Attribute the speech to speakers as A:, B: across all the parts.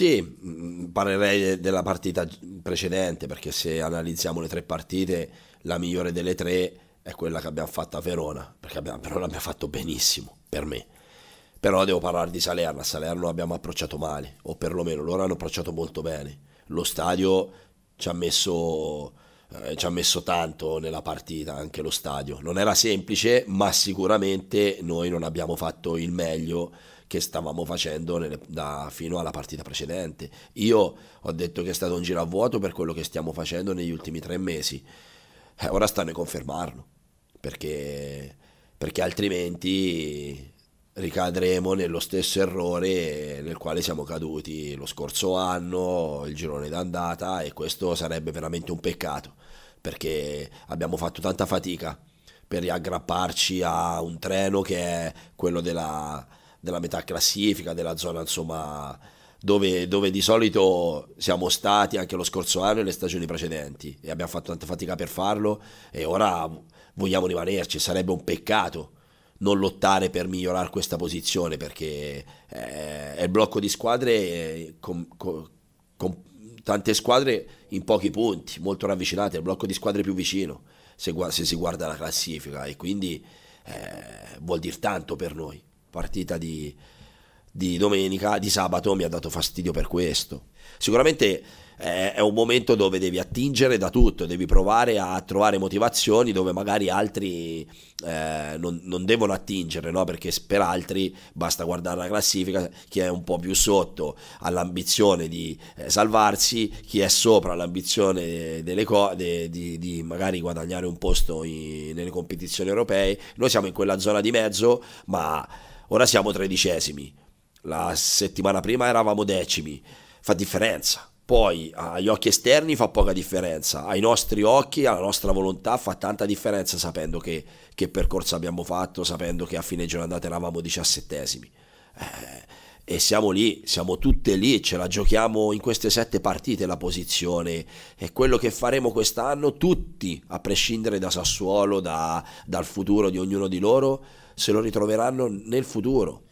A: Sì, mm, parlerei della partita precedente perché se analizziamo le tre partite, la migliore delle tre è quella che abbiamo fatto a Verona, perché abbiamo, Verona abbiamo fatto benissimo, per me. Però devo parlare di Salerno, a Salerno abbiamo approcciato male, o perlomeno loro hanno approcciato molto bene. Lo stadio ci ha messo, eh, ci ha messo tanto nella partita, anche lo stadio. Non era semplice, ma sicuramente noi non abbiamo fatto il meglio che stavamo facendo nelle, da, fino alla partita precedente. Io ho detto che è stato un giro a vuoto per quello che stiamo facendo negli ultimi tre mesi. Eh, ora sta a noi confermarlo, perché, perché altrimenti ricadremo nello stesso errore nel quale siamo caduti lo scorso anno, il girone d'andata e questo sarebbe veramente un peccato perché abbiamo fatto tanta fatica per riaggrapparci a un treno che è quello della, della metà classifica, della zona insomma dove, dove, di solito siamo stati anche lo scorso anno e le stagioni precedenti e abbiamo fatto tanta fatica per farlo e ora vogliamo rimanerci, sarebbe un peccato non lottare per migliorare questa posizione perché eh, è il blocco di squadre eh, con, con, con, tante squadre in pochi punti, molto ravvicinate, è il blocco di squadre più vicino se, se si guarda la classifica e quindi eh, vuol dire tanto per noi partita di, di domenica, di sabato mi ha dato fastidio per questo. Sicuramente eh, è un momento dove devi attingere da tutto, devi provare a trovare motivazioni dove magari altri eh, non, non, devono attingere, no? perché per altri basta guardare la classifica, chi è un po' più sotto ha l'ambizione di eh, salvarsi, chi è sopra all'ambizione co- de, di, di, magari guadagnare un posto in, nelle competizioni europee, noi siamo in quella zona di mezzo, ma Ora siamo tredicesimi. La settimana prima eravamo decimi. Fa differenza. Poi agli occhi esterni fa poca differenza, ai nostri occhi, alla nostra volontà fa tanta differenza sapendo che, che percorso abbiamo fatto, sapendo che a fine giornata eravamo diciassettesimi. Eh, e siamo lì, siamo tutte lì, ce la giochiamo in queste sette partite la posizione e quello che faremo quest'anno tutti, a prescindere da Sassuolo, da, dal futuro di ognuno di loro, se lo ritroveranno nel futuro.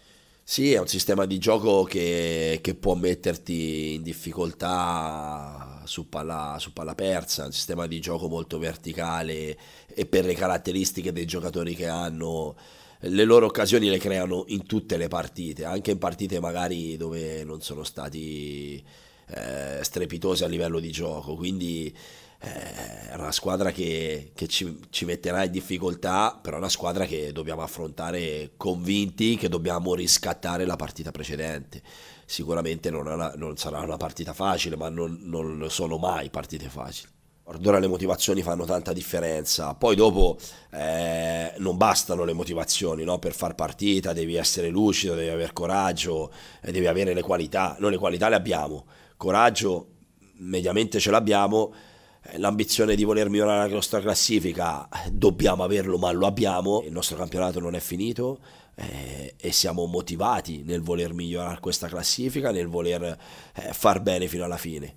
A: Sì, è un sistema di gioco che, che può metterti in difficoltà su palla, su palla persa, un sistema di gioco molto verticale e per le caratteristiche dei giocatori che hanno le loro occasioni le creano in tutte le partite, anche in partite magari dove non sono stati eh, strepitosi a livello di gioco, quindi eh, è una squadra che, che ci, ci, metterà in difficoltà, però è una squadra che dobbiamo affrontare convinti che dobbiamo riscattare la partita precedente. Sicuramente non, una, non sarà una partita facile, ma non, non sono mai partite facili. Ora le motivazioni fanno tanta differenza, poi dopo eh, non bastano le motivazioni no? per far partita, devi essere lucido, devi avere coraggio, eh, devi avere le qualità, noi le qualità le abbiamo, coraggio mediamente ce l'abbiamo, eh, l'ambizione di voler migliorare la nostra classifica dobbiamo averlo ma lo abbiamo, il nostro campionato non è finito eh, e siamo motivati nel voler migliorare questa classifica, nel voler eh, far bene fino alla fine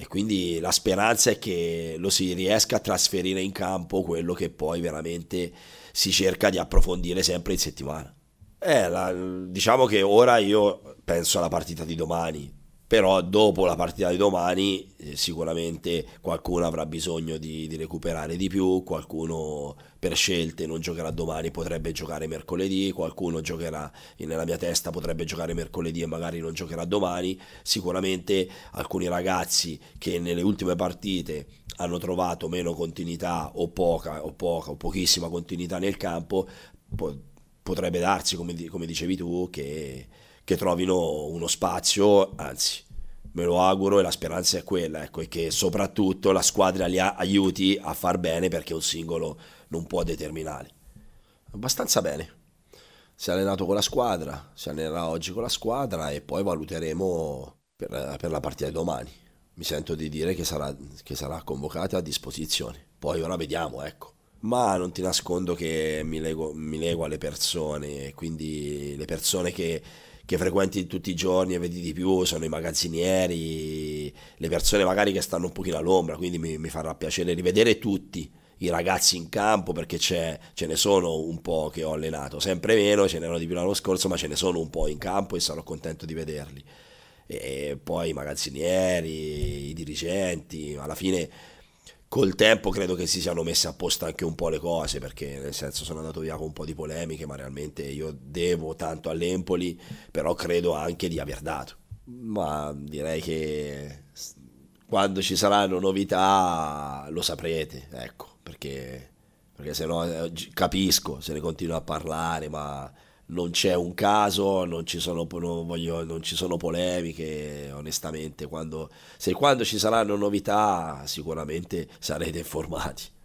A: e quindi la speranza è che lo si riesca a trasferire in campo quello che poi veramente si cerca di approfondire sempre in settimana. Eh, la, diciamo che ora io penso alla partita di domani, però dopo la partita di domani eh, sicuramente qualcuno avrà bisogno di, di, recuperare di più, qualcuno per scelte non giocherà domani, potrebbe giocare mercoledì, qualcuno giocherà, eh, nella mia testa potrebbe giocare mercoledì e magari non giocherà domani, sicuramente alcuni ragazzi che nelle ultime partite hanno trovato meno continuità o poca o, poca, o pochissima continuità nel campo, po potrebbe darsi, come, come dicevi tu, che che trovino uno spazio, anzi me lo auguro e la speranza è quella, ecco, e che soprattutto la squadra li aiuti a far bene perché un singolo non può determinare. Abbastanza bene. Si è allenato con la squadra, si allenerà oggi con la squadra e poi valuteremo per, per la partita di domani. Mi sento di dire che sarà, che sarà convocata a disposizione. Poi ora vediamo, ecco ma non ti nascondo che mi lego, mi lego, alle persone, quindi le persone che che frequenti tutti i giorni e vedi di più sono i magazzinieri, le persone magari che stanno un pochino all'ombra, quindi mi, mi farà piacere rivedere tutti i ragazzi in campo perché ce ne sono un po' che ho allenato, sempre meno, ce n'erano di più l'anno scorso, ma ce ne sono un po' in campo e sarò contento di vederli. E poi i magazzinieri, i dirigenti, alla fine Col tempo credo che si siano messe apposta anche un po' le cose, perché nel senso sono andato via con un po' di polemiche, ma realmente io devo tanto all'Empoli, però credo anche di aver dato. Ma direi che quando ci saranno novità lo saprete, ecco, perché, perché se no eh, capisco se ne continua a parlare, ma non c'è un caso, non ci, sono, non, voglio, non ci sono, polemiche, onestamente, quando, se quando ci saranno novità sicuramente sarete informati.